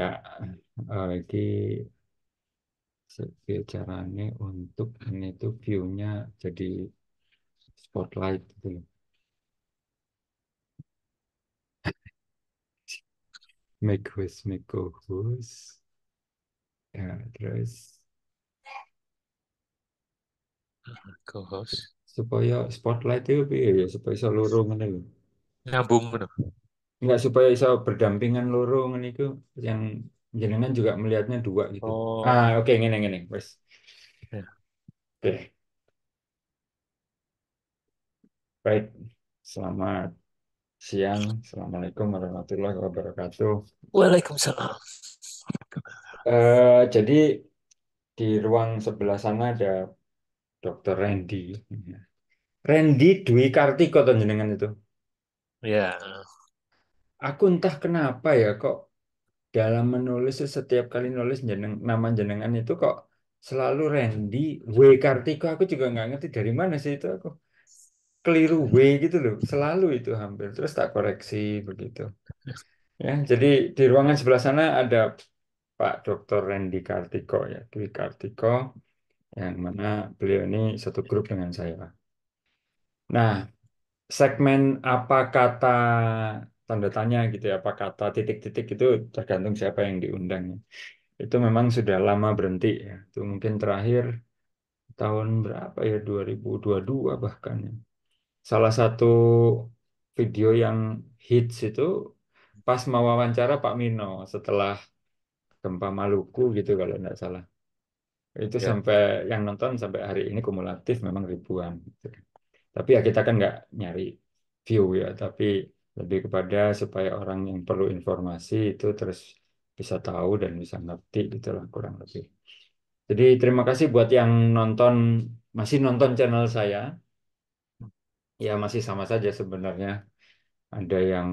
ya eh, lagi caranya untuk ini tuh view-nya jadi spotlight gitu loh. make host, make host. Ya, terus co-host supaya spotlight itu ya supaya seluruh ngene Nyambung Enggak supaya bisa berdampingan loro ngene yang jenengan juga melihatnya dua gitu. Oh. Ah, oke ngene ngene wes. Oke. Oke. Baik. Selamat siang. Assalamualaikum warahmatullahi wabarakatuh. Waalaikumsalam. Uh, jadi di ruang sebelah sana ada Dokter Randy. Randy Dwi Kartiko tuh jenengan itu. Ya. Yeah aku entah kenapa ya kok dalam menulis setiap kali nulis jeneng nama jenengan itu kok selalu Randy W Kartiko aku juga nggak ngerti dari mana sih itu aku keliru W gitu loh selalu itu hampir terus tak koreksi begitu ya jadi di ruangan sebelah sana ada Pak Dr. Randy Kartiko ya Dwi Kartiko yang mana beliau ini satu grup dengan saya nah segmen apa kata tanda tanya gitu ya apa kata titik-titik itu tergantung siapa yang diundang ya. itu memang sudah lama berhenti ya itu mungkin terakhir tahun berapa ya 2022 bahkan ya. salah satu video yang hits itu pas mau wawancara Pak Mino setelah gempa Maluku gitu kalau tidak salah itu ya. sampai yang nonton sampai hari ini kumulatif memang ribuan gitu kan. tapi ya kita kan nggak nyari view ya tapi lebih kepada supaya orang yang perlu informasi itu terus bisa tahu dan bisa ngerti gitulah kurang lebih. Jadi terima kasih buat yang nonton masih nonton channel saya. Ya masih sama saja sebenarnya. Ada yang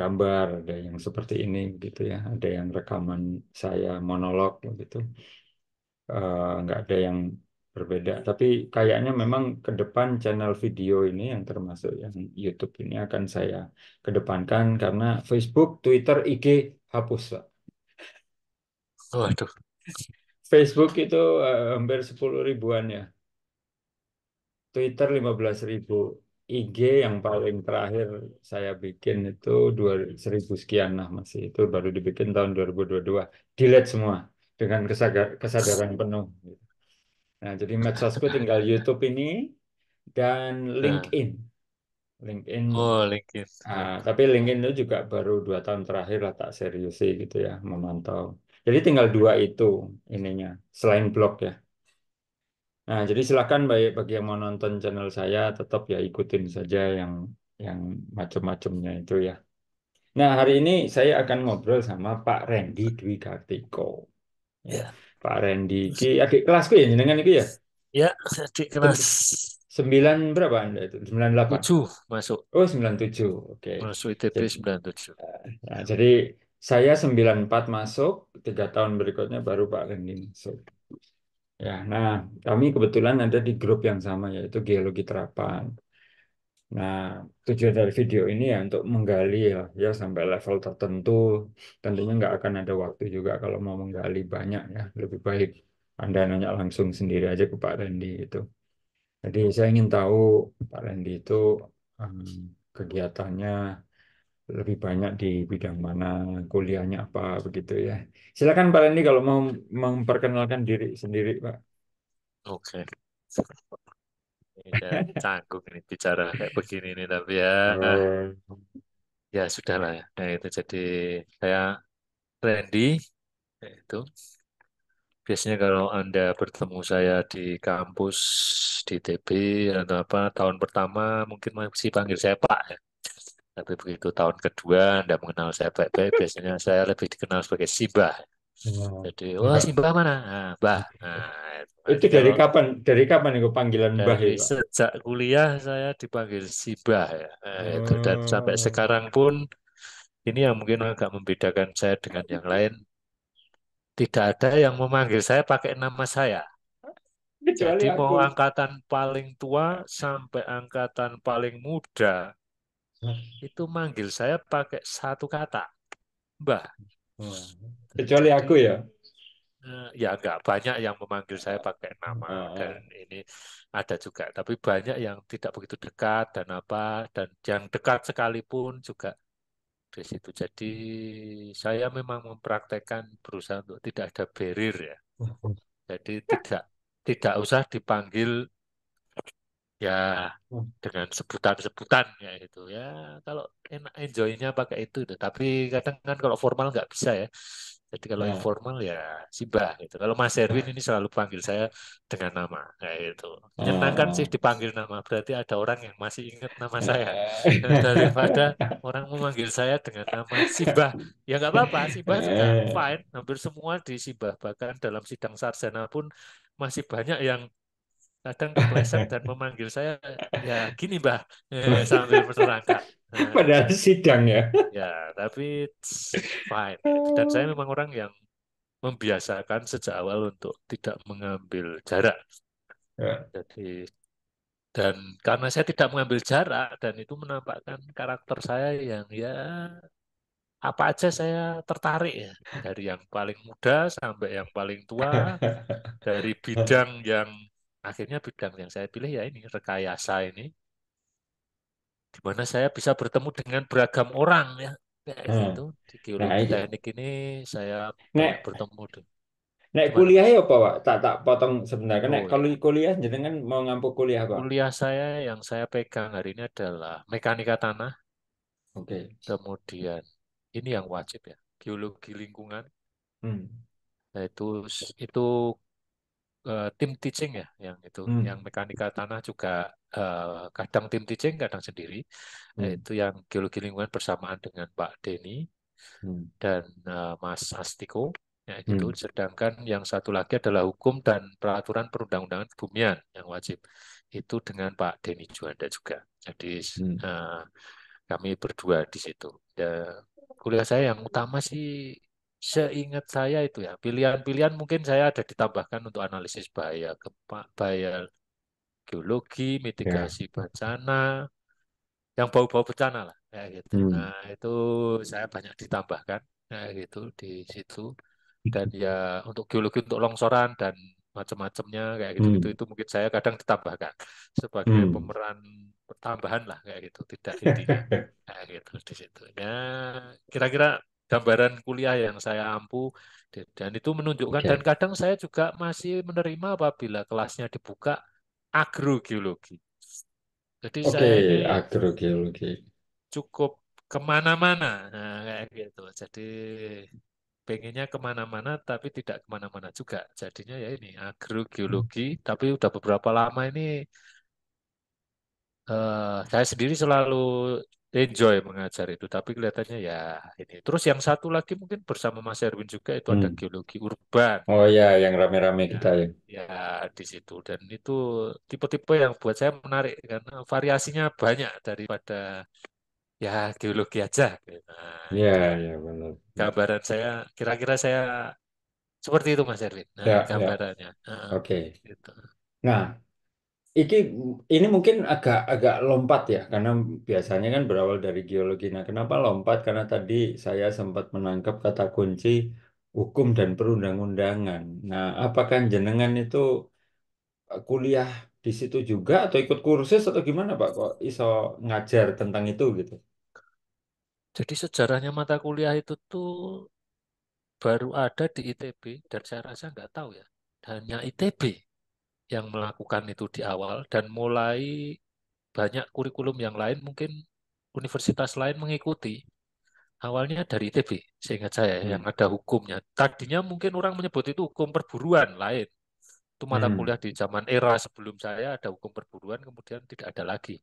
gambar, ada yang seperti ini gitu ya, ada yang rekaman saya monolog gitu, uh, nggak ada yang berbeda. Tapi kayaknya memang ke depan channel video ini yang termasuk yang YouTube ini akan saya kedepankan karena Facebook, Twitter, IG hapus, Pak. Waduh. Facebook itu eh, hampir 10 ribuan ya. Twitter 15 ribu. IG yang paling terakhir saya bikin itu 2000 sekian lah masih itu baru dibikin tahun 2022. Delete semua dengan kesadaran penuh. Gitu Nah, jadi medsosku tinggal YouTube ini dan nah. LinkedIn. LinkedIn. Oh, LinkedIn. Nah, tapi LinkedIn itu juga baru dua tahun terakhir lah tak serius sih gitu ya memantau. Jadi tinggal dua itu ininya selain blog ya. Nah, jadi silakan baik bagi yang mau nonton channel saya tetap ya ikutin saja yang yang macam-macamnya itu ya. Nah, hari ini saya akan ngobrol sama Pak Randy Dwi Kartiko. Ya. Yeah. Pak Randy, ki adik kelasku ya jenengan itu ya? Ya, adik kelas. Sembilan berapa Anda itu? Sembilan delapan? Tujuh masuk. Oh, sembilan tujuh. Oke. Masuk ITP sembilan tujuh. Eh, nah, jadi saya sembilan empat masuk, tiga tahun berikutnya baru Pak Randy masuk. Ya, nah kami kebetulan ada di grup yang sama yaitu geologi terapan. Nah, hmm. tujuan dari video ini ya untuk menggali ya, ya sampai level tertentu. Tentunya nggak akan ada waktu juga kalau mau menggali banyak ya. Lebih baik Anda nanya langsung sendiri aja ke Pak Randy itu. Jadi saya ingin tahu Pak Randy itu um, kegiatannya lebih banyak di bidang mana, kuliahnya apa begitu ya. Silakan Pak Randy kalau mau memperkenalkan diri sendiri, Pak. Oke. Okay. Ya, canggung ini bicara kayak begini nih tapi ya iya. ya sudahlah ya. Nah itu jadi saya Randy itu biasanya kalau anda bertemu saya di kampus di TB atau apa tahun pertama mungkin masih panggil saya Pak ya. Tapi begitu tahun kedua anda mengenal saya baik-baik biasanya saya lebih dikenal sebagai Sibah. Hmm. Jadi, wah si Mbah mana? Nah, Mbah. Nah, itu dari kapan? Dari kapan itu panggilan dari itu? Sejak kuliah saya dipanggil si Mbah ya. Nah, itu. Dan hmm. sampai sekarang pun ini yang mungkin agak membedakan saya dengan yang lain. Tidak ada yang memanggil saya pakai nama saya. Kecuali Jadi aku. angkatan paling tua sampai angkatan paling muda hmm. itu manggil saya pakai satu kata, Mbah. Hmm. Kecuali aku ya. Eh, ya agak banyak yang memanggil saya pakai nama hmm, hmm. dan ini ada juga, tapi banyak yang tidak begitu dekat dan apa dan yang dekat sekalipun juga di situ. Jadi saya memang mempraktekkan berusaha untuk tidak ada barrier ya. Jadi tidak tidak usah dipanggil ya hmm. dengan sebutan-sebutan ya itu ya kalau enak enjoynya pakai itu deh. tapi kadang kan kalau formal nggak bisa ya jadi kalau ya. informal ya Simbah gitu kalau Mas Erwin ini selalu panggil saya dengan nama kayak itu menyenangkan sih oh. dipanggil nama berarti ada orang yang masih ingat nama saya daripada orang memanggil saya dengan nama Simbah ya nggak apa-apa Simbah juga eh. fine hampir semua di Simbah bahkan dalam sidang sarjana pun masih banyak yang kadang kepleset dan memanggil saya ya gini mbah eh, sambil sambil pada nah, sidang ya ya tapi fine dan saya memang orang yang membiasakan sejak awal untuk tidak mengambil jarak ya. jadi dan karena saya tidak mengambil jarak dan itu menampakkan karakter saya yang ya apa aja saya tertarik ya dari yang paling muda sampai yang paling tua dari bidang yang akhirnya bidang yang saya pilih ya ini rekayasa ini di mana saya bisa bertemu dengan beragam orang ya kayak nah, gitu di nah, geologi nah, teknik ini saya nah, bertemu dengan Nek kuliah ya apa Pak? Tak tak potong sebenarnya. Oh, Nek kalau iya. kuliah kan mau ngampu kuliah apa? Kuliah saya yang saya pegang hari ini adalah mekanika tanah. Oke. Okay. Kemudian ini yang wajib ya, geologi lingkungan. Hmm. Nah, itu itu uh, tim teaching ya yang itu hmm. yang mekanika tanah juga uh, kadang tim teaching kadang sendiri hmm. itu yang geologi lingkungan bersamaan dengan Pak Denny hmm. dan uh, Mas Astiko ya gitu hmm. sedangkan yang satu lagi adalah hukum dan peraturan perundang-undangan kebumian yang wajib itu dengan Pak Denny Juanda juga jadi hmm. uh, kami berdua di situ ya, kuliah saya yang utama sih seingat saya itu ya pilihan-pilihan mungkin saya ada ditambahkan untuk analisis bahaya gempa, bahaya geologi, mitigasi yeah. bencana, yang bau-bau bencana lah, ya gitu. Hmm. Nah itu saya banyak ditambahkan, ya gitu di situ. Dan ya untuk geologi untuk longsoran dan macam-macamnya kayak gitu-gitu hmm. itu mungkin saya kadang ditambahkan sebagai hmm. pemeran pertambahan lah kayak gitu tidak intinya kayak gitu di situ ya kira-kira gambaran kuliah yang saya ampu dan itu menunjukkan dan kadang saya juga masih menerima apabila kelasnya dibuka agrogeologi. Jadi okay, saya agrogeologi cukup kemana-mana nah, kayak gitu. Jadi pengennya kemana-mana tapi tidak kemana-mana juga. Jadinya ya ini agrogeologi hmm. tapi udah beberapa lama ini uh, saya sendiri selalu enjoy mengajar itu, tapi kelihatannya ya ini. Terus yang satu lagi mungkin bersama Mas Erwin juga itu ada hmm. geologi urban. Oh ya, yang rame-rame ya, kita ya. Ya di situ dan itu tipe-tipe yang buat saya menarik karena variasinya banyak daripada ya geologi aja. Nah, ya, ya benar. Gambaran saya, kira-kira saya seperti itu Mas Erwin. Nah, ya, ya. gambarannya. Nah, Oke. Okay. Gitu. Nah, Iki ini mungkin agak agak lompat ya, karena biasanya kan berawal dari geologi. Nah, kenapa lompat? Karena tadi saya sempat menangkap kata kunci hukum dan perundang-undangan. Nah, apakah jenengan itu eh, kuliah di situ juga atau ikut kursus atau gimana Pak? Kok iso ngajar tentang itu gitu? Jadi sejarahnya mata kuliah itu tuh baru ada di ITB dan saya rasa nggak tahu ya, hanya ITB yang melakukan itu di awal dan mulai banyak kurikulum yang lain mungkin universitas lain mengikuti awalnya dari ITB seingat saya hmm. yang ada hukumnya tadinya mungkin orang menyebut itu hukum perburuan lain itu mata hmm. kuliah di zaman era sebelum saya ada hukum perburuan kemudian tidak ada lagi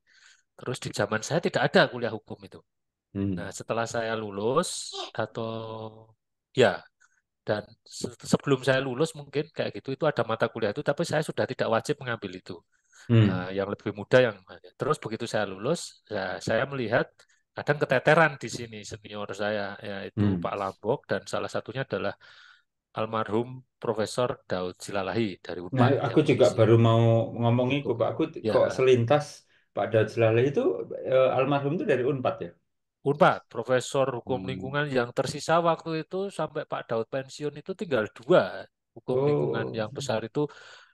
terus di zaman saya tidak ada kuliah hukum itu hmm. nah setelah saya lulus atau ya dan sebelum saya lulus mungkin kayak gitu itu ada mata kuliah itu tapi saya sudah tidak wajib mengambil itu hmm. nah, yang lebih muda yang terus begitu saya lulus ya, saya melihat kadang keteteran di sini senior saya yaitu hmm. Pak Lambok dan salah satunya adalah almarhum Profesor Daud Silalahi dari Unpad. Nah, aku juga baru mau ngomongin kok Pak aku ya. kok selintas Pak Daud Silalahi itu eh, almarhum itu dari Unpad ya Unpad, profesor hukum hmm. lingkungan yang tersisa waktu itu sampai Pak Daud pensiun itu tinggal dua hukum oh. lingkungan yang oh. besar itu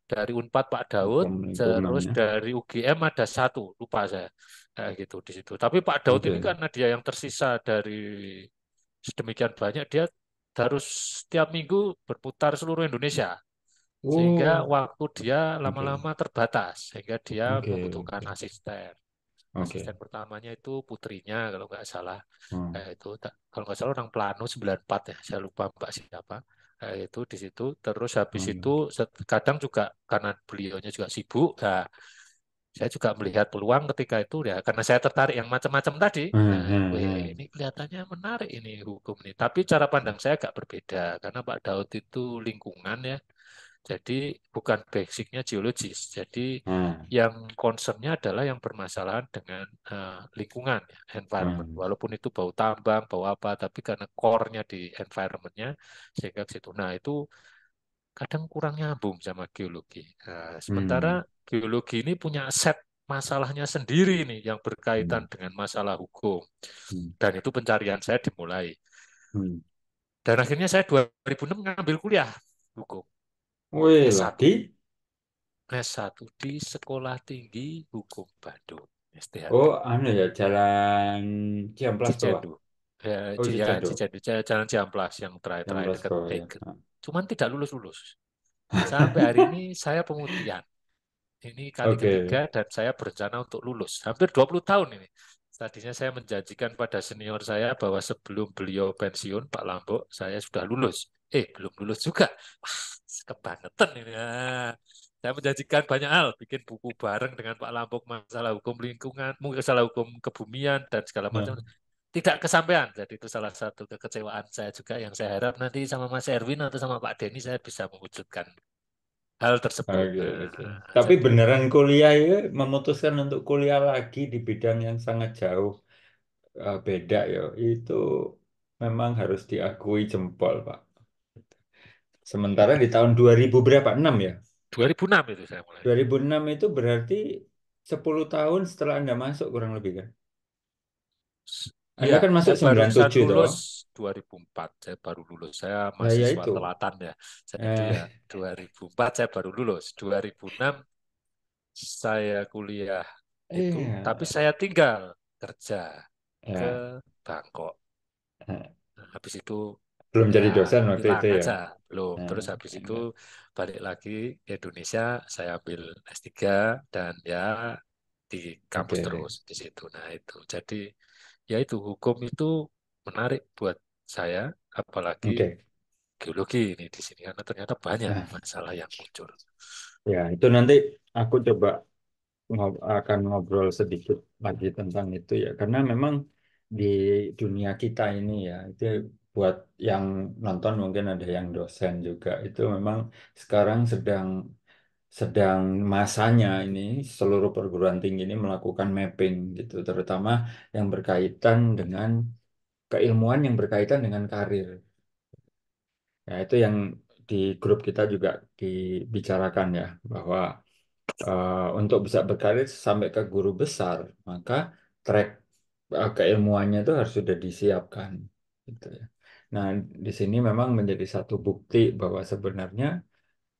dari Unpad Pak Daud, terus ya. dari UGM ada satu, lupa saya. Nah, gitu di situ. Tapi Pak Daud okay. ini karena dia yang tersisa dari sedemikian banyak, dia harus setiap minggu berputar seluruh Indonesia. Oh. Sehingga waktu dia lama-lama okay. terbatas, sehingga dia okay. membutuhkan asisten. Okay. Asisten pertamanya itu putrinya kalau nggak salah. Hmm. Eh, itu kalau nggak salah orang Plano 94 ya, saya lupa Mbak siapa. Eh, itu di situ terus habis hmm. itu kadang juga karena beliaunya juga sibuk. ya saya juga melihat peluang ketika itu ya karena saya tertarik yang macam-macam tadi. Hmm. Nah, hmm, hmm. ini kelihatannya menarik ini hukum ini. Tapi cara pandang saya agak berbeda karena Pak Daud itu lingkungan ya. Jadi bukan basicnya geologis. Jadi hmm. yang concernnya adalah yang bermasalahan dengan uh, lingkungan, ya, environment. Hmm. Walaupun itu bau tambang, bau apa, tapi karena core-nya di environment-nya sehingga ke situ. Nah itu kadang kurang nyambung sama geologi. Uh, sementara hmm. geologi ini punya set masalahnya sendiri nih yang berkaitan hmm. dengan masalah hukum. Hmm. Dan itu pencarian saya dimulai. Hmm. Dan akhirnya saya 2006 ngambil kuliah hukum Wih, S1. lagi. S1 di Sekolah Tinggi Hukum Bandung, STH. Oh, anu ya, jalan Ciamplas bawah. Cijandu. Ya, Oh, ya, Cijandu. Cijandu, Jalan Ciamplas yang terakhir-terakhir Ciamplas dekat bawah ya. Deket. Ah. Cuman tidak lulus-lulus. Sampai hari ini saya pengutihan. Ini kali Oke. ketiga dan saya berencana untuk lulus. Hampir 20 tahun ini tadinya saya menjanjikan pada senior saya bahwa sebelum beliau pensiun Pak Lambok saya sudah lulus eh belum lulus juga kebangetan ini ya. saya menjanjikan banyak hal bikin buku bareng dengan Pak Lambok masalah hukum lingkungan mungkin masalah hukum kebumian dan segala ya. macam tidak kesampaian jadi itu salah satu kekecewaan saya juga yang saya harap nanti sama Mas Erwin atau sama Pak Denny saya bisa mewujudkan hal tersebut. Okay, okay. Tapi Jadi, beneran kuliah ya memutuskan untuk kuliah lagi di bidang yang sangat jauh uh, beda ya. Itu memang harus diakui jempol, Pak. Sementara di tahun 2000 berapa? 6 ya? 2006 itu saya mulai. 2006 itu berarti 10 tahun setelah Anda masuk kurang lebih kan? Anda ya, kan masuk 97 baru lulus tuh. 2004 saya baru lulus saya masih nah, ya telatan ya jadi eh. 2004 saya baru lulus 2006 saya kuliah itu iya. tapi saya tinggal kerja eh. ke Bangkok eh. Nah, habis itu belum ya, jadi dosen waktu itu ya aja. belum eh, terus habis itu iya. balik lagi ke Indonesia saya ambil S3 dan ya di kampus okay. terus di situ nah itu jadi ya itu hukum itu menarik buat saya, apalagi okay. geologi ini di sini karena ternyata banyak nah. masalah yang muncul. Ya, itu nanti aku coba ngob akan ngobrol sedikit lagi tentang itu ya, karena memang di dunia kita ini ya, itu buat yang nonton mungkin ada yang dosen juga itu memang sekarang sedang sedang masanya ini seluruh perguruan tinggi ini melakukan mapping gitu terutama yang berkaitan dengan keilmuan yang berkaitan dengan karir ya itu yang di grup kita juga dibicarakan ya bahwa uh, untuk bisa berkarir sampai ke guru besar maka track uh, keilmuannya itu harus sudah disiapkan gitu ya nah di sini memang menjadi satu bukti bahwa sebenarnya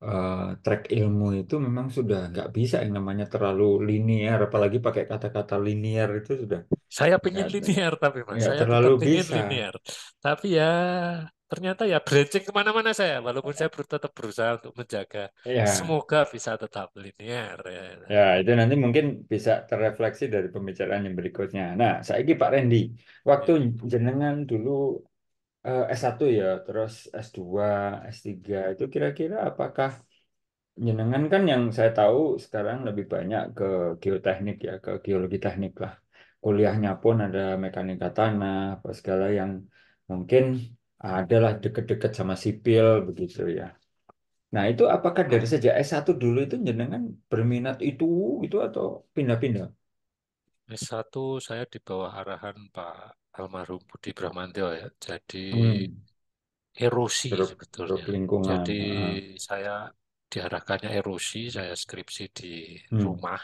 Eh, track ilmu itu memang sudah nggak bisa yang namanya terlalu linear apalagi pakai kata-kata linear itu sudah saya pengen linear tapi mas saya terlalu pengen bisa. linear tapi ya ternyata ya branching kemana-mana saya walaupun saya tetap berusaha untuk menjaga ya. semoga bisa tetap linear ya. ya itu nanti mungkin bisa terefleksi dari pembicaraan yang berikutnya nah saya ini Pak Randy waktu ya. jenengan dulu Eh, S1 ya, terus S2, S3 itu kira-kira apakah jenengan kan yang saya tahu sekarang lebih banyak ke geoteknik ya, ke geologi teknik lah. Kuliahnya pun ada mekanika tanah, apa segala yang mungkin adalah deket-deket sama sipil begitu ya. Nah, itu apakah dari sejak S1 dulu itu jenengan berminat itu itu atau pindah-pindah? S1 saya di bawah arahan Pak almarhum Budi Bramantyo ya. Jadi hmm. erosi Teruk, sebetulnya. Lingkungan. Jadi saya diarahkannya erosi, saya skripsi di hmm. rumah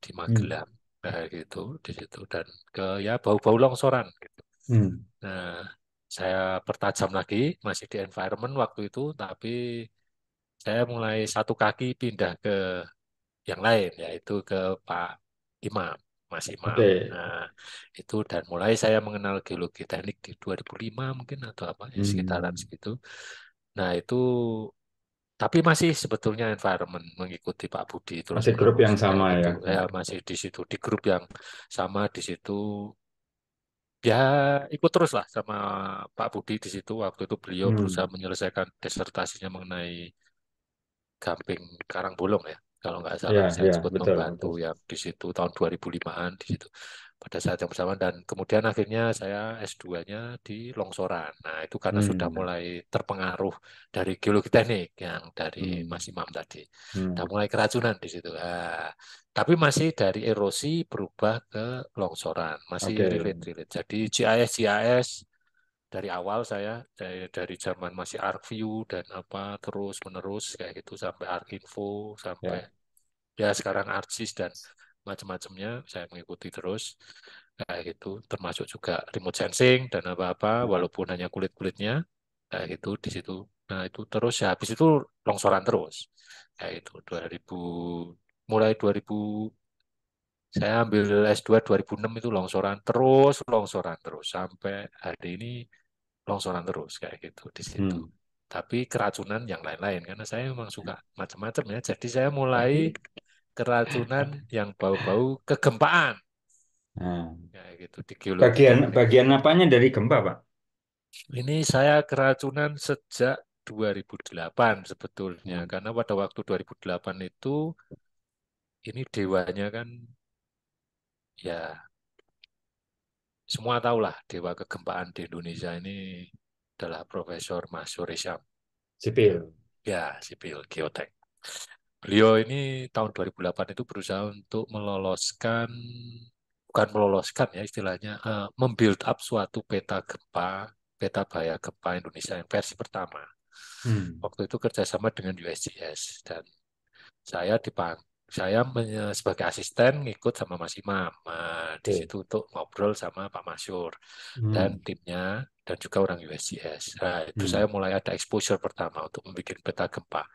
di hmm. Magelang hmm. gitu di situ dan ke ya bau-bau longsoran gitu. Hmm. Nah, saya pertajam lagi masih di environment waktu itu tapi saya mulai satu kaki pindah ke yang lain yaitu ke Pak Imam masih mah Okay. Nah, itu dan mulai saya mengenal geologi teknik di 2005 mungkin atau apa ya, hmm. sekitaran segitu. Nah, itu tapi masih sebetulnya environment mengikuti Pak Budi itu masih grup yang sama itu. ya. Ya, masih di situ di grup yang sama di situ ya ikut terus lah sama Pak Budi di situ waktu itu beliau hmm. berusaha menyelesaikan disertasinya mengenai Gamping Karangbolong ya kalau nggak salah yeah, saya yeah, sebut betul, membantu betul. ya di situ tahun 2005-an di situ pada saat yang bersamaan dan kemudian akhirnya saya S2-nya di longsoran. Nah, itu karena hmm. sudah mulai terpengaruh dari geologi teknik yang dari hmm. Mas Imam tadi. Hmm. mulai keracunan di situ. Nah, tapi masih dari erosi berubah ke longsoran, masih okay. relate relate. Jadi GIS GIS dari awal saya dari, eh, dari zaman masih ArcView dan apa terus menerus kayak gitu sampai ArcInfo sampai yeah. ya sekarang Arcis dan macam-macamnya saya mengikuti terus kayak gitu termasuk juga remote sensing dan apa-apa walaupun hanya kulit-kulitnya kayak gitu di situ nah itu terus ya habis itu longsoran terus kayak itu 2000 mulai 2000 saya ambil S2 2006 itu longsoran terus, longsoran terus sampai hari ini longsoran terus kayak gitu di situ. Hmm. Tapi keracunan yang lain-lain karena saya memang suka macam-macam ya. Jadi saya mulai hmm. keracunan yang bau-bau kegempaan. Hmm. Kayak gitu di geologi. Bagian gitu. bagian apanya dari gempa, Pak? Ini saya keracunan sejak 2008 sebetulnya hmm. karena pada waktu 2008 itu ini dewanya kan ya semua tahulah dewa kegempaan di Indonesia ini adalah Profesor Mas Suresham. Sipil. Ya, sipil geotek. Beliau ini tahun 2008 itu berusaha untuk meloloskan bukan meloloskan ya istilahnya uh, membuild up suatu peta gempa peta bahaya gempa Indonesia yang versi pertama hmm. waktu itu kerjasama dengan USGS dan saya dipang, saya sebagai asisten ngikut sama Mas Imam eh, di situ untuk ngobrol sama Pak Masyur hmm. dan timnya dan juga orang USGS. Nah, itu hmm. saya mulai ada exposure pertama untuk membuat peta gempa.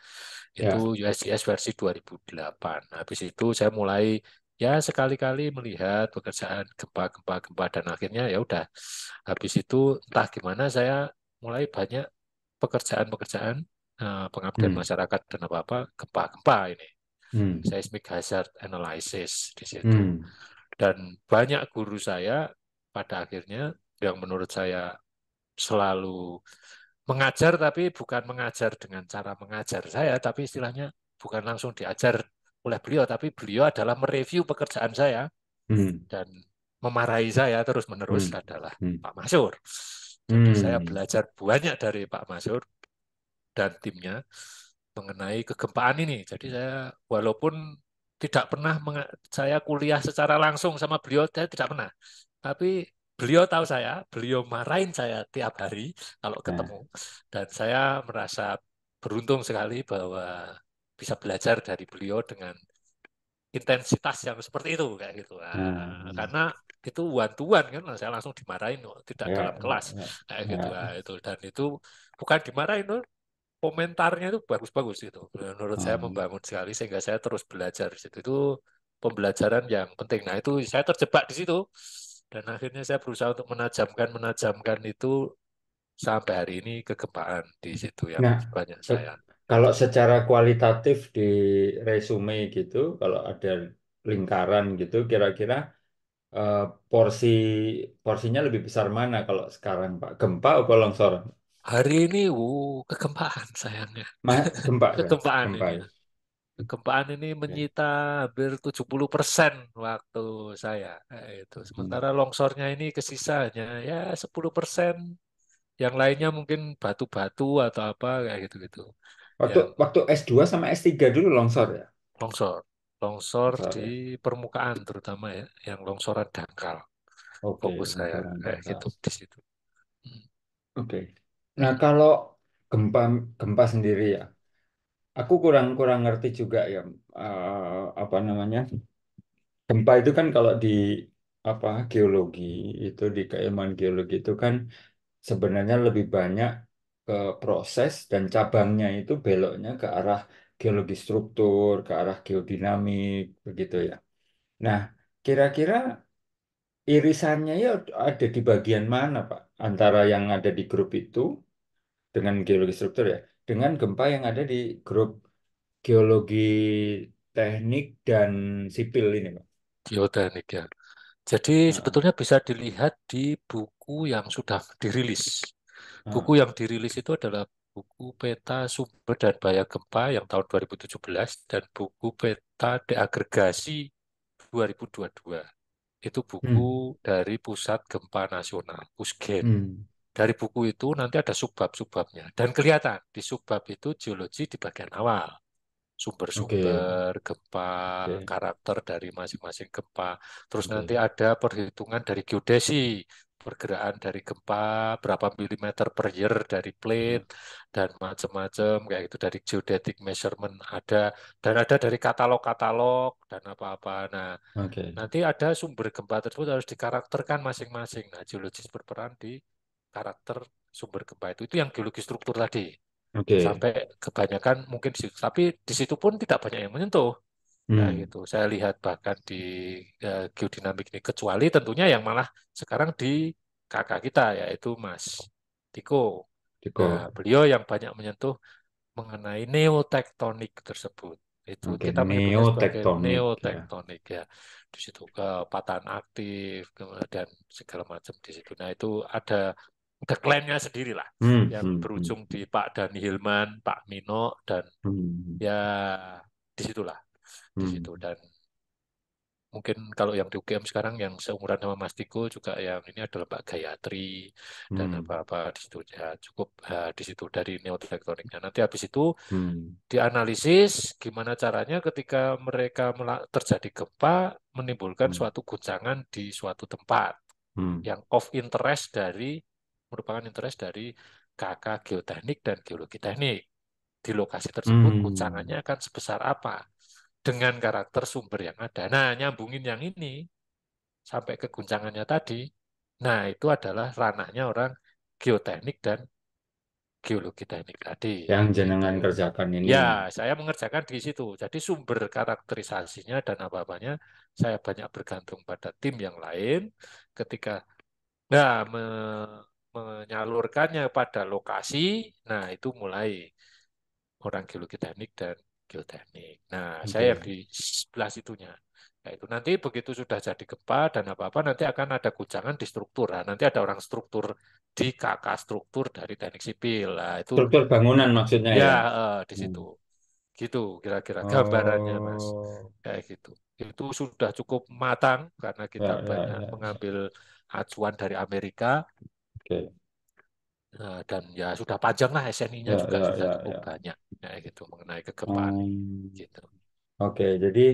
Ya. Itu ya. USGS versi 2008. Habis itu saya mulai ya sekali-kali melihat pekerjaan gempa-gempa gempa dan akhirnya ya udah habis itu entah gimana saya mulai banyak pekerjaan-pekerjaan eh, pengabdian hmm. masyarakat dan apa-apa gempa-gempa ini hmm. seismic hazard analysis di situ. Hmm. Dan banyak guru saya pada akhirnya yang menurut saya selalu mengajar tapi bukan mengajar dengan cara mengajar saya tapi istilahnya bukan langsung diajar oleh beliau tapi beliau adalah mereview pekerjaan saya hmm. dan memarahi saya terus menerus hmm. adalah hmm. Pak Masur. Jadi hmm. saya belajar banyak dari Pak Masur dan timnya mengenai kegempaan ini. Jadi saya walaupun tidak pernah saya kuliah secara langsung sama beliau, saya tidak pernah. Tapi beliau tahu saya, beliau marahin saya tiap hari kalau ya. ketemu. Dan saya merasa beruntung sekali bahwa bisa belajar dari beliau dengan intensitas yang seperti itu kayak gitu nah, hmm. karena itu one-to-one kan saya langsung dimarahin oh, tidak yeah. dalam ya, kelas ya. kayak gitu nah, itu dan itu bukan dimarahin komentarnya itu bagus-bagus gitu. Menurut saya hmm. membangun sekali sehingga saya terus belajar di situ. Itu pembelajaran yang penting. Nah, itu saya terjebak di situ. Dan akhirnya saya berusaha untuk menajamkan menajamkan itu sampai hari ini kegempaan di situ yang nah, banyak saya. Kalau secara kualitatif di resume gitu, kalau ada lingkaran gitu, kira-kira uh, porsi porsinya lebih besar mana kalau sekarang Pak? Gempa atau longsor? Hari ini uh kegempaan sayangnya. Ma gempa, kegempaan ya? gempa. ini. Kegempaan ini ya. menyita hampir 70% waktu saya. Nah, itu. Hmm. Sementara longsornya ini kesisanya ya 10%. Yang lainnya mungkin batu-batu atau apa kayak gitu-gitu. Waktu ya. waktu S2 sama S3 dulu longsor ya? Longsor. Longsor Sorry. di ya. permukaan terutama ya, yang longsoran dangkal. Okay. Fokus saya kayak gitu di situ. Hmm. Oke. Okay. Nah, hmm. kalau gempa gempa sendiri ya, aku kurang kurang ngerti juga ya uh, apa namanya gempa itu kan kalau di apa geologi itu di keilmuan geologi itu kan sebenarnya lebih banyak ke proses dan cabangnya itu beloknya ke arah geologi struktur, ke arah geodinamik begitu ya. Nah, kira-kira irisannya ya ada di bagian mana Pak? Antara yang ada di grup itu dengan geologi struktur ya, dengan gempa yang ada di grup geologi teknik dan sipil ini Pak. Geoteknik ya. Jadi nah. sebetulnya bisa dilihat di buku yang sudah dirilis. Buku nah. yang dirilis itu adalah buku peta sumber dan bahaya gempa yang tahun 2017 dan buku peta deagregasi 2022 itu buku hmm. dari Pusat Gempa Nasional, Pusgen. Hmm. Dari buku itu nanti ada subbab-subbabnya dan kelihatan di subbab itu geologi di bagian awal. Sumber-sumber okay. gempa, okay. karakter dari masing-masing gempa. Terus okay. nanti ada perhitungan dari geodesi, pergerakan dari gempa, berapa milimeter per year dari hmm. plate dan macam-macam kayak itu dari geodetic measurement ada dan ada dari katalog-katalog dan apa-apa. Nah, okay. nanti ada sumber gempa tersebut harus dikarakterkan masing-masing. Nah, geologis berperan di karakter sumber gempa itu itu yang geologi struktur tadi. Okay. Sampai kebanyakan mungkin di situ. Tapi di situ pun tidak banyak yang menyentuh. Nah, hmm. gitu. Saya lihat bahkan di uh, geodinamik ini kecuali tentunya yang malah sekarang di kakak kita yaitu Mas Tiko. Tiko. Nah, beliau yang banyak menyentuh mengenai neotektonik tersebut. Itu okay. kita neotektonik, neotektonik ya. ya. Di situ ke patahan aktif dan segala macam di situ. Nah, itu ada keklaimnya sendirilah hmm, yang hmm, hmm, berujung di Pak Dani Hilman, Pak Mino dan hmm. hmm. ya disitulah di hmm. situ dan mungkin kalau yang di UGM sekarang yang seumuran sama Mas Tiko juga yang ini adalah pak Gayatri dan hmm. apa-apa di situ ya cukup uh, di situ dari neotektoniknya. Nanti habis itu hmm. dianalisis gimana caranya ketika mereka terjadi gempa menimbulkan hmm. suatu guncangan di suatu tempat yang of interest dari merupakan interest dari KK geoteknik dan geologi teknik di lokasi tersebut guncangannya akan sebesar apa dengan karakter sumber yang ada. Nah, nyambungin yang ini sampai ke guncangannya tadi. Nah, itu adalah ranahnya orang geoteknik dan geologi teknik tadi. Yang jenengan kerjakan ini. Ya, saya mengerjakan di situ. Jadi sumber karakterisasinya dan apa-apanya saya banyak bergantung pada tim yang lain ketika nah me, menyalurkannya pada lokasi. Nah, itu mulai orang geologi teknik dan geoteknik. Nah, okay. saya di sebelah situnya. Nah, itu nanti begitu sudah jadi gempa dan apa-apa nanti akan ada guncangan di struktur. Nah, nanti ada orang struktur di KK struktur dari teknik sipil. Nah, itu struktur bangunan maksudnya ya. Ya, uh, di situ. Hmm. Gitu kira-kira oh. gambarannya, Mas. Kayak gitu. Itu sudah cukup matang karena kita ya, ya banyak ya, ya. mengambil acuan dari Amerika. Okay. Eh, dan ya sudah panjang lah SNI-nya ya, juga ya, sudah ya, cukup ya. banyak ya gitu mengenai kegempaan hmm. gitu. Oke, jadi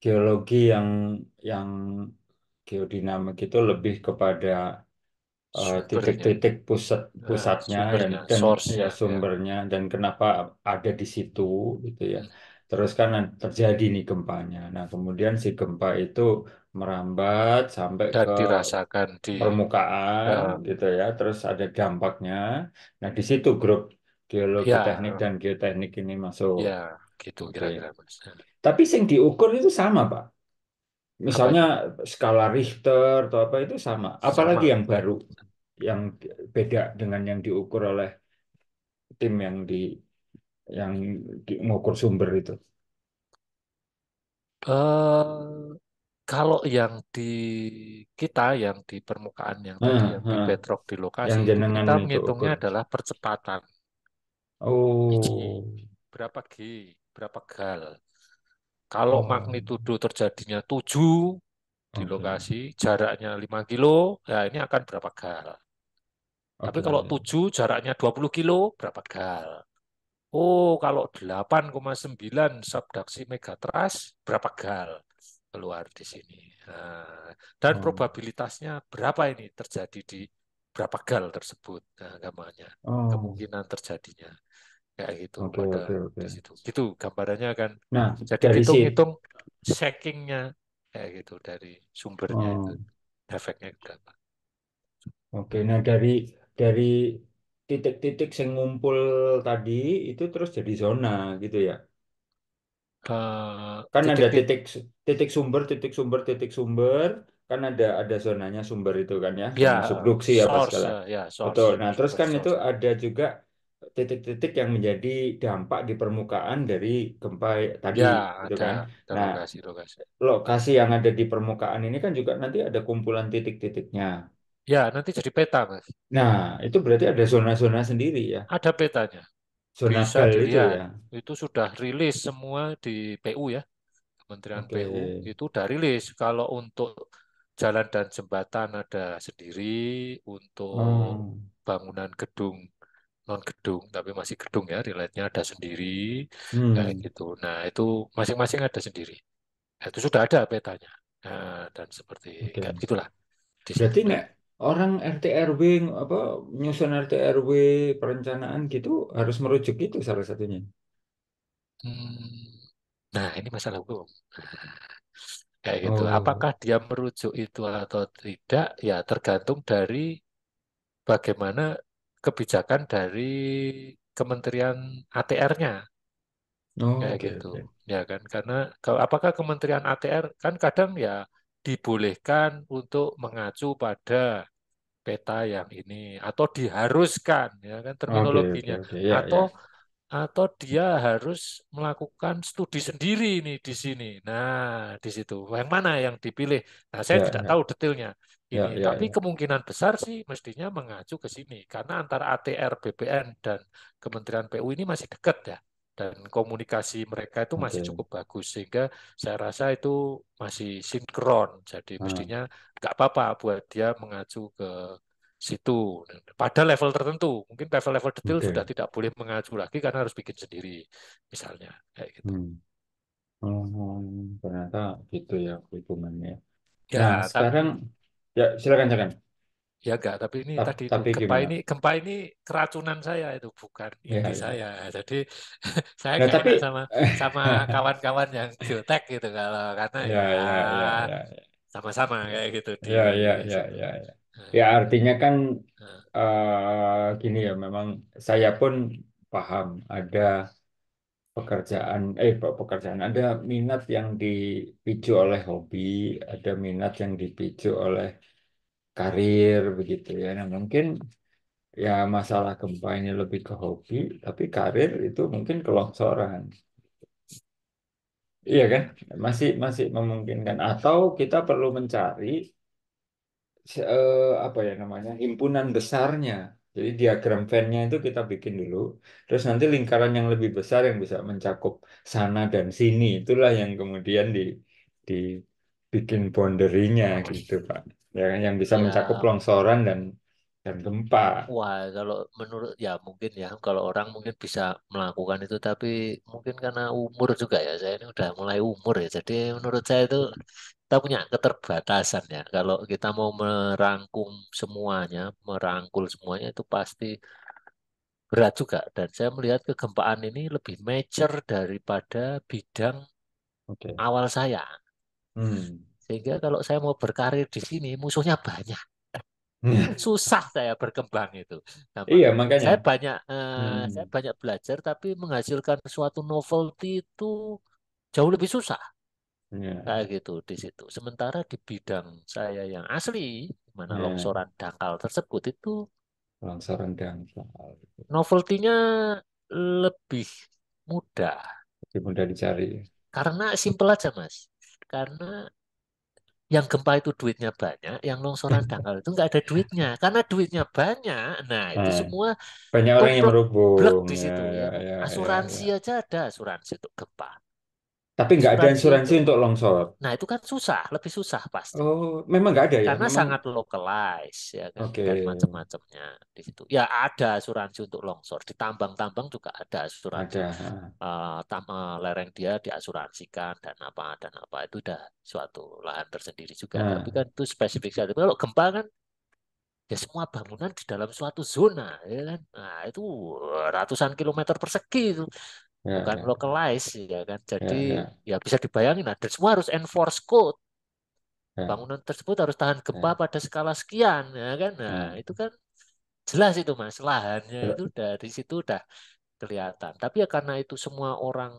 geologi yang yang geodinamik itu lebih kepada uh, titik-titik pusat eh, pusatnya sumbernya, dan, dan source ya, ya sumbernya dan kenapa ada di situ gitu ya. Hmm. Terus kan terjadi nih gempanya. Nah, kemudian si gempa itu merambat sampai dan ke dirasakan di permukaan ya. gitu ya terus ada dampaknya nah di situ grup geologi ya. teknik dan geoteknik ini masuk ya gitu, gitu ya. kira-kira mas ya. tapi yang diukur itu sama pak misalnya apa? skala Richter atau apa itu sama apalagi sama. yang baru yang beda dengan yang diukur oleh tim yang di yang mengukur sumber itu uh, kalau yang di kita yang di permukaan yang tadi hmm, yang di hmm. bedrock di lokasi yang kita menghitungnya itu. adalah percepatan. Oh. G, berapa G, berapa gal. Kalau oh. magnitudo terjadinya 7 di okay. lokasi, jaraknya 5 kilo, ya ini akan berapa gal. Okay. Tapi kalau 7 jaraknya 20 kilo, berapa gal? Oh, kalau 8,9 subduksi megatras, berapa gal? keluar di sini. Eh, dan oh. probabilitasnya berapa ini terjadi di berapa gal tersebut gamanya nah, gambarnya oh. kemungkinan terjadinya kayak gitu okay, pada okay, okay. di situ. Gitu gambarannya kan. Nah, jadi hitung-hitung shakingnya kayak gitu dari sumbernya oh. itu efeknya berapa. Oke, okay, nah dari dari titik-titik yang ngumpul tadi itu terus jadi zona gitu ya ke kan titik, ada titik titik sumber titik sumber titik sumber kan ada ada zonanya sumber itu kan ya, ya subduksi source, segala ya, ya source, betul ya, nah terus kan source. itu ada juga titik-titik yang menjadi dampak di permukaan dari gempa tadi ya, gitu ada, kan nah lokasi, lokasi. lokasi yang ada di permukaan ini kan juga nanti ada kumpulan titik-titiknya ya nanti jadi peta mas nah itu berarti ada zona-zona sendiri ya ada petanya Zona bisa dilihat. itu iya. ya. Itu sudah rilis semua di PU ya. Kementerian okay. PU itu sudah rilis. Kalau untuk jalan dan jembatan ada sendiri, untuk hmm. bangunan gedung non gedung tapi masih gedung ya, relate ada sendiri hmm. nah, gitu. Nah, itu masing-masing ada sendiri. Nah, itu sudah ada petanya. Nah, dan seperti okay. gitulah. Berarti nek orang RT RW apa nyusun RT RW perencanaan gitu harus merujuk itu salah satunya. Hmm. Nah, ini masalah hukum. Kayak gitu. Oh. Apakah dia merujuk itu atau tidak? Ya tergantung dari bagaimana kebijakan dari Kementerian ATR-nya. Oh, kayak okay, gitu. Okay. Ya kan karena kalau apakah Kementerian ATR kan kadang ya dibolehkan untuk mengacu pada peta yang ini atau diharuskan ya kan terminologinya okay, okay, okay. Yeah, ya. atau yeah. atau dia harus melakukan studi sendiri ini di sini nah di situ yang mana yang dipilih nah saya yeah, tidak yeah. tahu detailnya ya, ini yeah, yeah, tapi yeah. kemungkinan besar sih mestinya mengacu ke sini karena antara ATR BPN dan Kementerian PU ini masih dekat ya dan komunikasi mereka itu masih okay. cukup bagus sehingga saya rasa itu masih sinkron jadi hmm. mestinya nggak apa-apa buat dia mengacu ke situ pada level tertentu mungkin level-level detail okay. sudah tidak boleh mengacu lagi karena harus bikin sendiri misalnya kayak gitu hmm. Hmm, ternyata gitu ya hubungannya ya nah, sekarang ya silakan silakan ya enggak tapi ini Ta tadi tapi gempa gimana? ini gempa ini keracunan saya itu bukan ya, ini ya. saya jadi saya nah, tapi... sama sama kawan-kawan yang geotek gitu kalau karena ya, ya, ya, ya, ya. ya. sama-sama kayak gitu ya ya ya, ya ya, ya. Ya artinya kan uh, gini ya memang saya pun paham ada pekerjaan eh pekerjaan ada minat yang dipicu oleh hobi, ada minat yang dipicu oleh karir begitu ya. Nah mungkin ya masalah gempa ini lebih ke hobi, tapi karir itu mungkin kelongsoran. Iya kan? Masih masih memungkinkan atau kita perlu mencari uh, apa ya namanya? himpunan besarnya. Jadi diagram Venn-nya itu kita bikin dulu, terus nanti lingkaran yang lebih besar yang bisa mencakup sana dan sini itulah yang kemudian di dibikin boundary-nya gitu, Pak ya kan yang bisa ya. mencakup longsoran dan dan gempa. Wah, kalau menurut ya mungkin ya kalau orang mungkin bisa melakukan itu tapi mungkin karena umur juga ya saya ini udah mulai umur ya jadi menurut saya itu kita punya keterbatasan ya kalau kita mau merangkum semuanya merangkul semuanya itu pasti berat juga dan saya melihat kegempaan ini lebih major daripada bidang awal saya. Hmm sehingga kalau saya mau berkarir di sini musuhnya banyak. Hmm. Susah saya berkembang itu. Nah, iya, makanya. Saya banyak uh, saya banyak belajar tapi menghasilkan suatu novelty itu jauh lebih susah. Yeah. Kayak gitu di situ. Sementara di bidang saya yang asli, mana yeah. longsoran dangkal tersebut itu longsoran dangkal. Novelty-nya lebih mudah. Lebih mudah dicari. Karena simple aja, Mas. Karena yang gempa itu duitnya banyak, yang longsoran dangkal hmm. itu nggak ada duitnya. Karena duitnya banyak, nah itu hmm. semua banyak orang yang merubung. di situ ya. ya. ya asuransi ya, ya. aja ada asuransi untuk gempa. Tapi nggak ada asuransi itu. untuk longsor. Nah itu kan susah, lebih susah pasti. Oh, memang nggak ada ya? Karena memang... sangat localized ya kan, okay. dan macam-macamnya di situ. Ya ada asuransi untuk longsor. Di tambang-tambang juga ada asuransi. Ada. Uh, tam uh, lereng dia diasuransikan dan apa dan apa itu udah suatu lahan tersendiri juga. Nah. Tapi kan itu spesifik saja. Kalau gempa kan ya semua bangunan di dalam suatu zona ya kan nah itu ratusan kilometer persegi itu yeah, bukan yeah. Ya. localize ya kan. Jadi yeah, yeah. ya bisa dibayangin lah. Dan semua harus enforce code. Yeah. Bangunan tersebut harus tahan gempa yeah. pada skala sekian ya kan. Nah, yeah. itu kan jelas itu Mas lahannya yeah. itu dari situ udah kelihatan. Tapi ya karena itu semua orang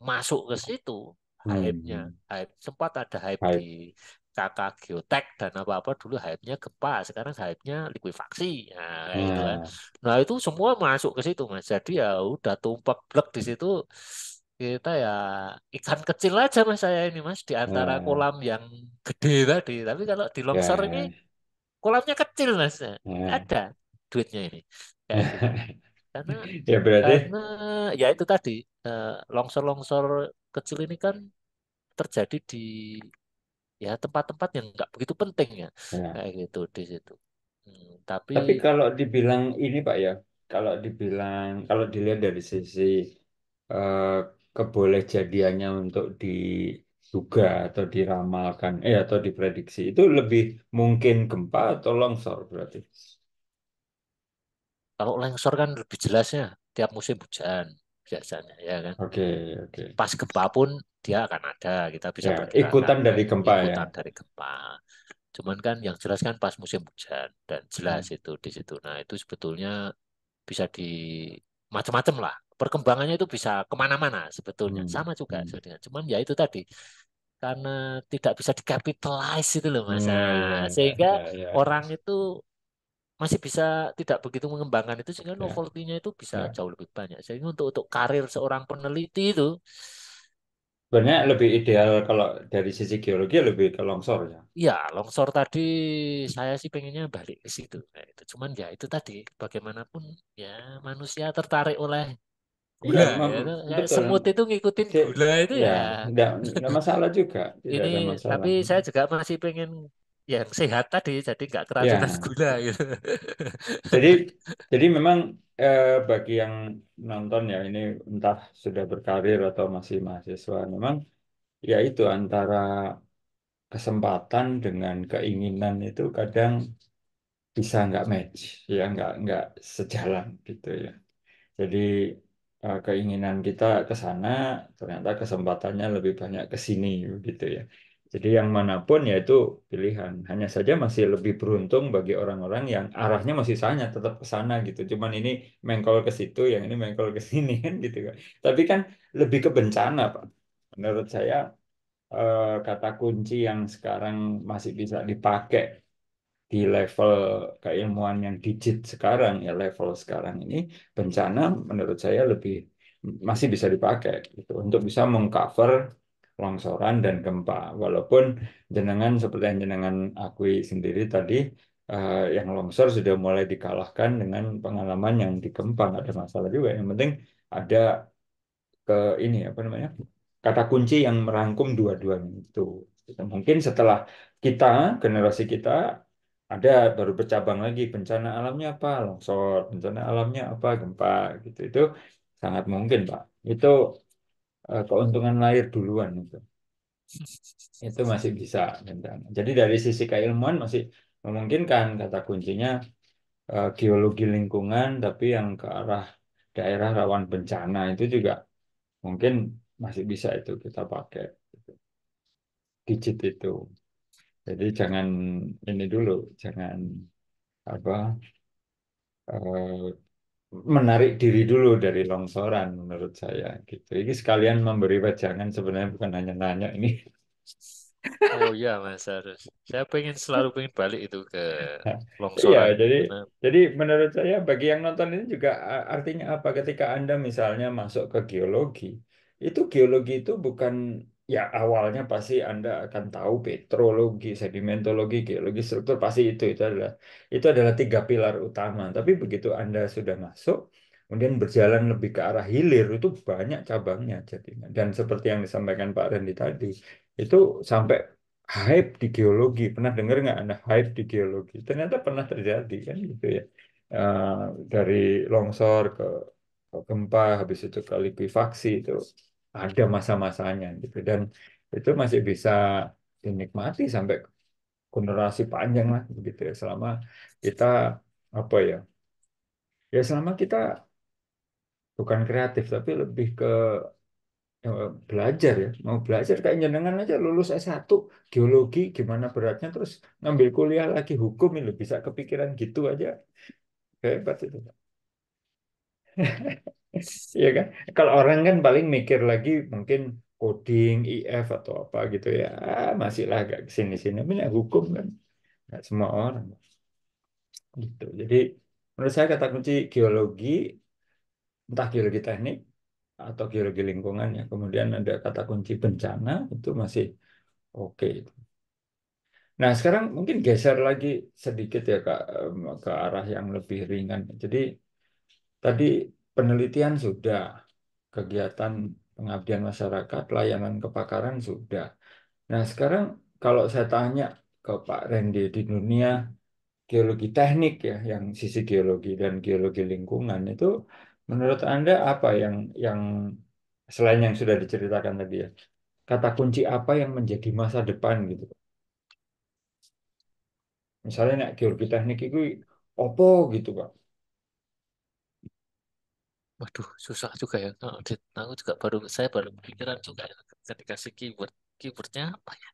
masuk ke situ, hmm. hype-nya. Hype. Sempat ada hype, hype. di kakak geotek dan apa-apa dulu hype-nya gempa, sekarang hype-nya likuifaksi. Nah, kayak gitu kan. Nah, nah itu semua masuk ke situ, Mas. Jadi ya udah tumpak blek di situ kita ya ikan kecil aja Mas saya ini, Mas, di antara nah. kolam yang gede tadi. Tapi kalau di ya, longsor ya. ini kolamnya kecil, Mas. Hmm. Ada duitnya ini. Gitu. karena ya berarti karena ya itu tadi eh, longsor-longsor kecil ini kan terjadi di ya tempat-tempat yang nggak begitu penting ya nah. kayak gitu di situ. Hmm, tapi Tapi kalau dibilang ini Pak ya, kalau dibilang kalau dilihat dari sisi eh, kebolehjadiannya untuk diduga atau diramalkan eh atau diprediksi itu lebih mungkin gempa atau longsor berarti. Kalau longsor kan lebih jelasnya tiap musim hujan biasanya ya kan. Oke, okay, oke. Okay. Pas gempa pun dia akan ada, kita bisa ya, ikutan kan? dari gempa ya. ikutan ya. dari gempa. Cuman kan yang jelas kan pas musim hujan dan jelas hmm. itu di situ. Nah, itu sebetulnya bisa di macam-macam lah. Perkembangannya itu bisa kemana-mana sebetulnya. Hmm. Sama juga hmm. sebetulnya. Cuman ya itu tadi karena tidak bisa dikapitalize itu loh mas, hmm, sehingga ya, ya, ya. orang itu masih bisa tidak begitu mengembangkan itu sehingga ya. novelty-nya itu bisa ya. jauh lebih banyak. Jadi untuk untuk karir seorang peneliti itu sebenarnya lebih ideal kalau dari sisi geologi ya lebih ke longsor ya. Iya, longsor tadi saya sih pengennya balik ke situ. Nah, itu cuman ya itu tadi bagaimanapun ya manusia tertarik oleh iya, gula ya, ya, ya semut itu ngikutin iya. gula itu ya. ya. Enggak, masalah juga. Tidak Ini masalah. tapi saya juga masih pengen ya sehat tadi jadi nggak keracunan ya. gula gitu. jadi jadi memang eh, bagi yang nonton ya ini entah sudah berkarir atau masih mahasiswa memang ya itu antara kesempatan dengan keinginan itu kadang bisa nggak match ya nggak nggak sejalan gitu ya jadi eh, keinginan kita ke sana ternyata kesempatannya lebih banyak ke sini gitu ya jadi yang manapun ya itu pilihan. Hanya saja masih lebih beruntung bagi orang-orang yang arahnya masih sana, tetap ke sana gitu. Cuman ini mengkol ke situ, yang ini mengkol ke sini kan gitu Tapi kan lebih ke bencana, Pak. Menurut saya eh, kata kunci yang sekarang masih bisa dipakai di level keilmuan yang digit sekarang ya level sekarang ini bencana menurut saya lebih masih bisa dipakai gitu untuk bisa mengcover longsoran dan gempa. Walaupun jenengan seperti yang jenengan akui sendiri tadi, uh, yang longsor sudah mulai dikalahkan dengan pengalaman yang di gempa, nggak ada masalah juga. Yang penting ada ke ini apa namanya kata kunci yang merangkum dua-duanya itu. Gitu. Mungkin setelah kita generasi kita ada baru bercabang lagi bencana alamnya apa longsor bencana alamnya apa gempa gitu itu sangat mungkin pak itu Eh, keuntungan lahir duluan itu itu masih bisa jadi dari sisi keilmuan masih memungkinkan kata kuncinya eh, geologi lingkungan tapi yang ke arah daerah rawan bencana itu juga mungkin masih bisa itu kita pakai digit itu jadi jangan ini dulu jangan apa eh, menarik diri dulu dari longsoran menurut saya gitu. Ini sekalian memberi wajangan sebenarnya bukan hanya nanya ini. Oh iya mas harus. Saya pengen selalu pengen balik itu ke iya, longsoran. Iya jadi Karena... jadi menurut saya bagi yang nonton ini juga artinya apa ketika anda misalnya masuk ke geologi itu geologi itu bukan ya awalnya pasti Anda akan tahu petrologi, sedimentologi, geologi, struktur pasti itu itu adalah itu adalah tiga pilar utama. Tapi begitu Anda sudah masuk, kemudian berjalan lebih ke arah hilir itu banyak cabangnya jadinya. Dan seperti yang disampaikan Pak Randy tadi, itu sampai hype di geologi. Pernah dengar nggak Anda hype di geologi? Ternyata pernah terjadi kan gitu ya. Uh, dari longsor ke gempa habis itu ke likuifaksi itu ada masa-masanya gitu dan itu masih bisa dinikmati sampai generasi panjang lah begitu ya selama kita apa ya ya selama kita bukan kreatif tapi lebih ke ya, belajar ya mau belajar kayak nyenengan aja lulus S1 geologi gimana beratnya terus ngambil kuliah lagi hukum itu bisa kepikiran gitu aja hebat itu Iya kan? Kalau orang kan paling mikir lagi mungkin coding, IF e atau apa gitu ya. Masih masihlah agak kesini-sini. Tapi ya hukum kan. Nggak semua orang. Gitu. Jadi menurut saya kata kunci geologi, entah geologi teknik atau geologi lingkungan ya. Kemudian ada kata kunci bencana itu masih oke. Okay. Nah sekarang mungkin geser lagi sedikit ya ke, ke arah yang lebih ringan. Jadi tadi penelitian sudah, kegiatan pengabdian masyarakat, layanan kepakaran sudah. Nah, sekarang kalau saya tanya ke Pak Randy di dunia geologi teknik ya, yang sisi geologi dan geologi lingkungan itu menurut Anda apa yang yang selain yang sudah diceritakan tadi ya? Kata kunci apa yang menjadi masa depan gitu? Misalnya nak geologi teknik itu opo gitu, Pak. Waduh, susah juga ya. Nah, audit. Aku juga baru saya baru kepikiran juga ya. Ketika dikasih keyword, keywordnya apa ya?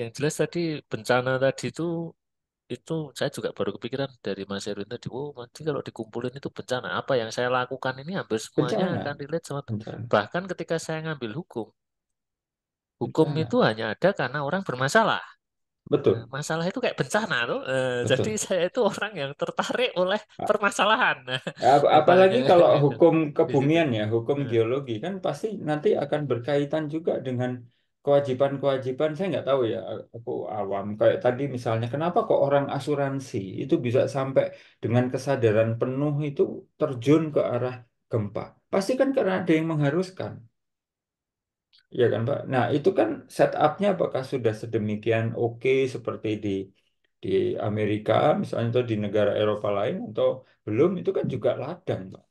Yang jelas tadi bencana tadi itu itu saya juga baru kepikiran dari Mas Erwin tadi. Oh, nanti kalau dikumpulin itu bencana. Apa yang saya lakukan ini hampir semuanya bencana. akan relate sama bencana. Bahkan ketika saya ngambil hukum, hukum bencana. itu hanya ada karena orang bermasalah. Betul. Masalah itu kayak bencana tuh. Uh, Jadi saya itu orang yang tertarik oleh permasalahan. Nah, Ap apalagi kalau gitu. hukum kebumian ya, hukum hmm. geologi kan pasti nanti akan berkaitan juga dengan kewajiban-kewajiban. Saya nggak tahu ya, aku awam. Kayak tadi misalnya, kenapa kok orang asuransi itu bisa sampai dengan kesadaran penuh itu terjun ke arah gempa? Pasti kan karena ada yang mengharuskan. Iya kan Pak. Nah itu kan setupnya apakah sudah sedemikian oke seperti di di Amerika misalnya atau di negara Eropa lain atau belum itu kan juga ladang Pak.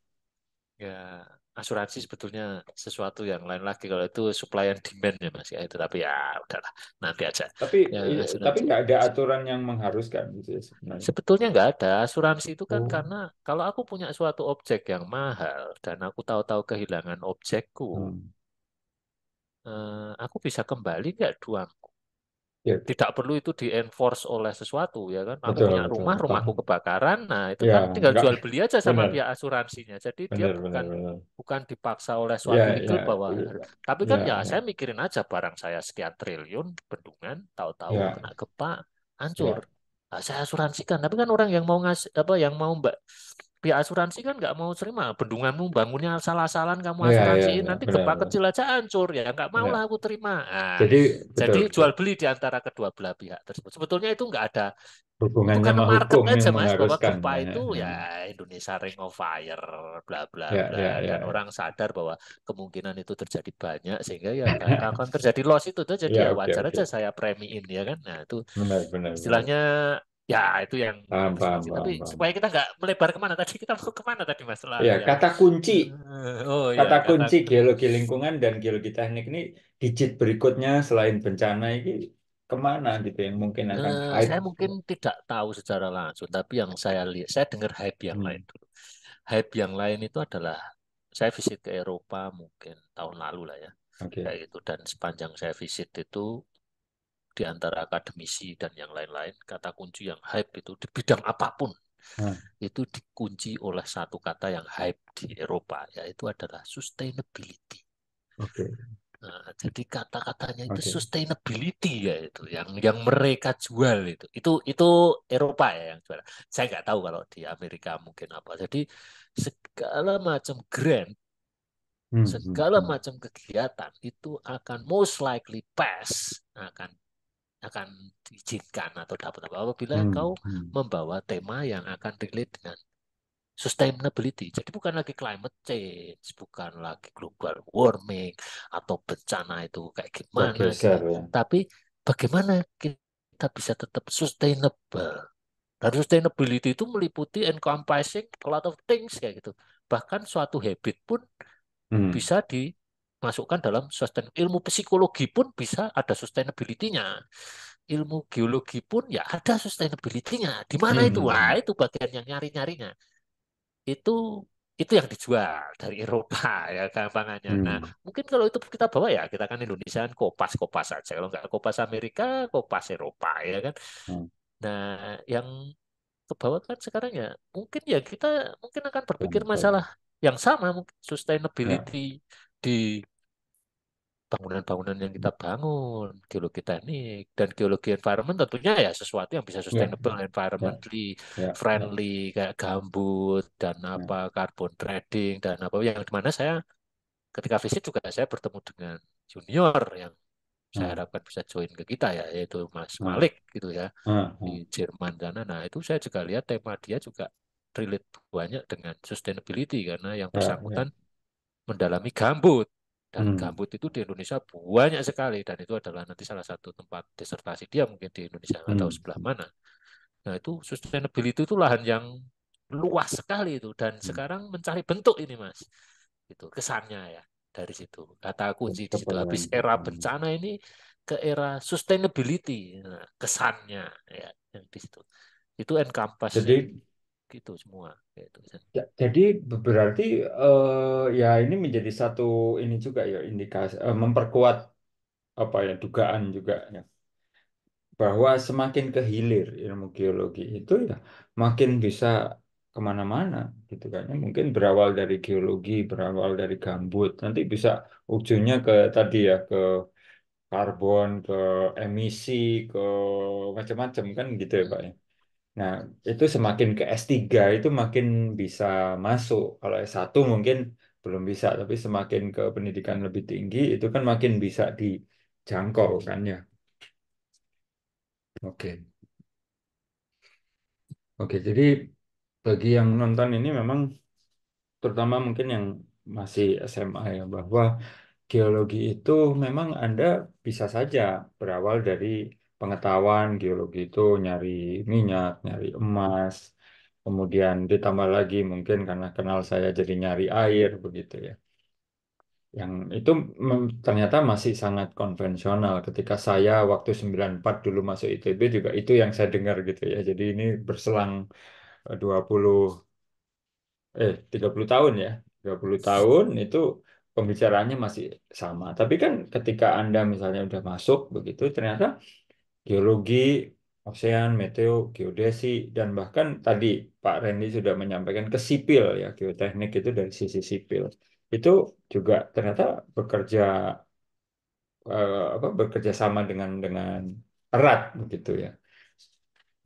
Ya asuransi sebetulnya sesuatu yang lain lagi kalau itu supply and demand ya Mas ya itu tapi ya udahlah nanti aja. Tapi ya, iya, tapi nggak ada aturan yang mengharuskan gitu ya sebenarnya. Sebetulnya nggak ada asuransi itu kan oh. karena kalau aku punya suatu objek yang mahal dan aku tahu-tahu kehilangan objekku. Hmm Eh, aku bisa kembali nggak duangku? Ya. Tidak perlu itu di-enforce oleh sesuatu ya kan. Aku betul, punya rumah, betul. rumahku kebakaran. Nah, itu ya, kan tinggal enggak. jual beli aja sama pihak asuransinya. Jadi benar, dia bukan benar. bukan dipaksa oleh suatu ya, itu ya, bahwa ya. tapi ya, kan ya, ya saya mikirin aja barang saya sekian triliun bendungan, tahu-tahu ya. kena gempa, ya. hancur. Ya. Nah, saya asuransikan. Tapi kan orang yang mau ngasih apa yang mau Mbak pihak asuransi kan nggak mau terima bendunganmu bangunnya salah-salan kamu iya, asuransi ya, ya, nanti gempa kecil aja hancur ya nggak mau iya. lah aku terima nah, jadi betul, jadi jual beli di antara kedua belah pihak tersebut sebetulnya itu nggak ada hubungannya sama market hukum aja mas bahwa gempa ya. itu hmm. ya Indonesia ring of fire bla bla ya, bla ya, ya dan ya. orang sadar bahwa kemungkinan itu terjadi banyak sehingga ya akan terjadi loss itu tuh jadi ya, ya wajar okay, aja okay. saya premiin ya kan nah itu benar, benar, istilahnya benar. Ya, itu yang paham, paham, tapi supaya kita nggak melebar kemana tadi kita mau kemana tadi masalah. Ya, ya. kata kunci. Oh, iya, kata, ya, kata kunci geologi lingkungan dan geologi teknik ini digit berikutnya selain bencana ini kemana gitu yang mungkin akan uh, saya gitu. mungkin tidak tahu secara langsung tapi yang saya lihat saya dengar hype yang hmm. lain dulu hype yang lain itu adalah saya visit ke Eropa mungkin tahun lalu lah ya okay. kayak gitu. dan sepanjang saya visit itu di antara akademisi dan yang lain-lain kata kunci yang hype itu di bidang apapun hmm. itu dikunci oleh satu kata yang hype di Eropa yaitu adalah sustainability. Oke. Okay. Nah, jadi kata-katanya itu okay. sustainability ya itu yang yang mereka jual itu itu itu Eropa ya yang jual. Saya nggak tahu kalau di Amerika mungkin apa. Jadi segala macam grant hmm, hmm, segala hmm. macam kegiatan itu akan most likely pass akan akan diizinkan atau dapat apa apabila hmm. kau hmm. membawa tema yang akan relate dengan sustainability. Jadi bukan lagi climate change, bukan lagi global warming atau bencana itu kayak gimana, besar, gitu. ya. tapi bagaimana kita bisa tetap sustainable. Dan sustainability itu meliputi encompassing a lot of things kayak gitu. Bahkan suatu habit pun hmm. bisa di masukkan dalam sustain ilmu psikologi pun bisa ada sustainability-nya ilmu geologi pun ya ada sustainability-nya di mana itu hmm. wah itu bagian yang nyari nyarinya itu itu yang dijual dari Eropa ya gampangannya hmm. nah mungkin kalau itu kita bawa ya kita kan Indonesia kan kopas kopas saja kalau nggak kopas Amerika kopas Eropa ya kan hmm. nah yang ke bawah kan sekarang ya mungkin ya kita mungkin akan berpikir masalah yang sama mungkin sustainability ya. di bangunan-bangunan yang kita bangun, geologi teknik dan geologi environment tentunya ya sesuatu yang bisa ya, ya, sustainable yeah. environmentally yeah. Yeah. Ya. friendly kayak gambut dan apa carbon trading dan apa yang dimana saya ketika visit juga saya bertemu dengan junior yang saya hmm. harapkan bisa join ke kita ya yaitu Mas hmm. Malik gitu ya hmm, di Jerman sana. Nah itu saya juga lihat tema dia juga relate banyak dengan sustainability karena yang bersangkutan mendalami gambut dan hmm. gambut itu di Indonesia banyak sekali dan itu adalah nanti salah satu tempat disertasi dia mungkin di Indonesia hmm. atau sebelah mana. Nah itu sustainability itu lahan yang luas sekali itu dan hmm. sekarang mencari bentuk ini mas, itu kesannya ya dari situ kata kunci di situ habis era hmm. bencana ini ke era sustainability nah, kesannya ya yang di situ itu encompass jadi gitu semua gitu. Ya, jadi berarti uh, ya ini menjadi satu ini juga ya indikasi uh, memperkuat apa ya dugaan juga ya bahwa semakin ke hilir ilmu geologi itu ya makin bisa kemana-mana gitu kan ya mungkin berawal dari geologi berawal dari gambut nanti bisa ujungnya ke tadi ya ke karbon ke emisi ke macam-macam kan gitu ya Pak ya Nah, itu semakin ke S3 itu makin bisa masuk. Kalau S1 mungkin belum bisa, tapi semakin ke pendidikan lebih tinggi itu kan makin bisa dijangkau kan ya. Oke. Oke, jadi bagi yang nonton ini memang terutama mungkin yang masih SMA ya bahwa geologi itu memang Anda bisa saja berawal dari pengetahuan geologi itu nyari minyak, nyari emas, kemudian ditambah lagi mungkin karena kenal saya jadi nyari air begitu ya. Yang itu ternyata masih sangat konvensional. Ketika saya waktu 94 dulu masuk ITB juga itu yang saya dengar gitu ya. Jadi ini berselang 20 eh 30 eh, tahun ya. 30 tahun itu pembicaraannya masih sama. Tapi kan ketika Anda misalnya udah masuk begitu ternyata geologi, ocean, meteo, geodesi, dan bahkan tadi Pak Randy sudah menyampaikan ke sipil ya, geoteknik itu dari sisi sipil. Itu juga ternyata bekerja eh, apa bekerja sama dengan dengan erat begitu ya.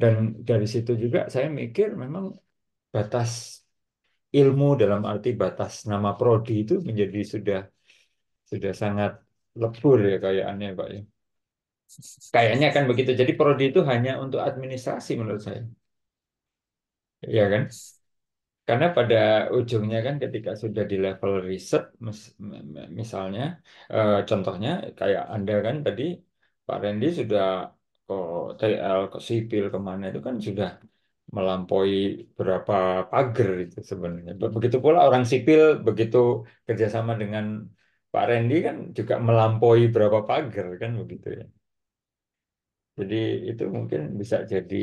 Dan dari situ juga saya mikir memang batas ilmu dalam arti batas nama prodi itu menjadi sudah sudah sangat lebur ya kayaannya Pak ya. Kayaknya kan begitu. Jadi prodi itu hanya untuk administrasi menurut saya. Ya kan? Karena pada ujungnya kan ketika sudah di level riset misalnya eh, contohnya kayak Anda kan tadi Pak Randy sudah ke TL ke sipil kemana itu kan sudah melampaui berapa pagar itu sebenarnya. Begitu pula orang sipil begitu kerjasama dengan Pak Randy kan juga melampaui berapa pagar kan begitu ya. Jadi itu mungkin bisa jadi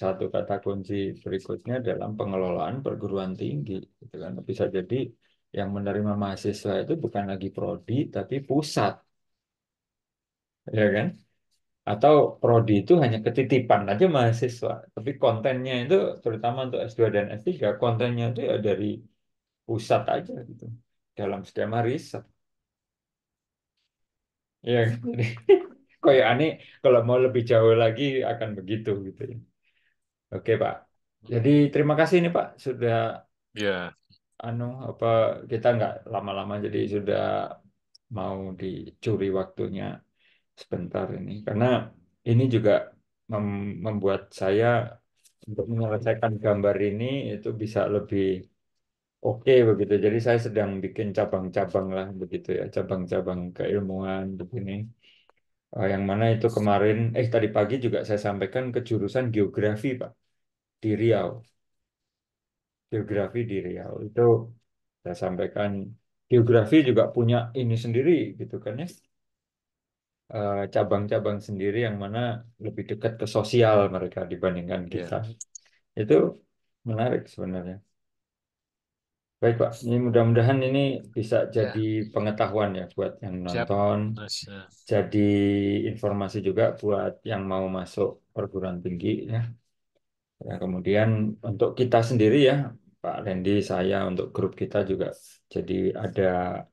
satu kata kunci berikutnya dalam pengelolaan perguruan tinggi, gitu kan? Bisa jadi yang menerima mahasiswa itu bukan lagi prodi tapi pusat, ya kan? Atau prodi itu hanya ketitipan aja mahasiswa, tapi kontennya itu terutama untuk S2 dan S3 kontennya itu ya dari pusat aja gitu dalam skema riset. Ya, jadi, kan? koyo ya, aneh kalau mau lebih jauh lagi akan begitu gitu ya. Oke Pak. Jadi terima kasih nih Pak sudah ya. Anu apa kita nggak lama-lama jadi sudah mau dicuri waktunya sebentar ini karena ini juga mem membuat saya untuk menyelesaikan gambar ini itu bisa lebih Oke begitu. Jadi saya sedang bikin cabang-cabang lah begitu ya, cabang-cabang keilmuan begini. Eh, yang mana itu kemarin, eh tadi pagi juga saya sampaikan ke jurusan geografi Pak, di Riau. Geografi di Riau itu saya sampaikan geografi juga punya ini sendiri gitu kan ya eh, cabang-cabang sendiri yang mana lebih dekat ke sosial mereka dibandingkan iya. kita. Yeah. Itu menarik sebenarnya. Baik Pak, ini mudah-mudahan ini bisa ya. jadi ya. pengetahuan ya buat yang nonton, ya. jadi informasi juga buat yang mau masuk perguruan tinggi ya. ya. Kemudian untuk kita sendiri ya, Pak Randy, saya untuk grup kita juga jadi ada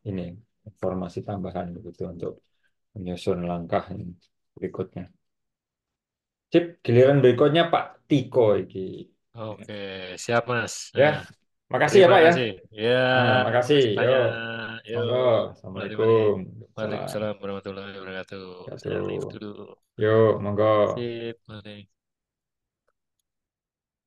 ini informasi tambahan begitu untuk menyusun langkah yang berikutnya. Sip, giliran berikutnya Pak Tiko. ini. Oke, siap Mas. Ya, ya. Makasih ya, Terima ya iya. hmm, Pak kasih. ya. Iya. Terima kasih. Yo. Yo. Assalamualaikum. Waalaikumsalam warahmatullahi wabarakatuh. Yo, monggo. Sip, mari.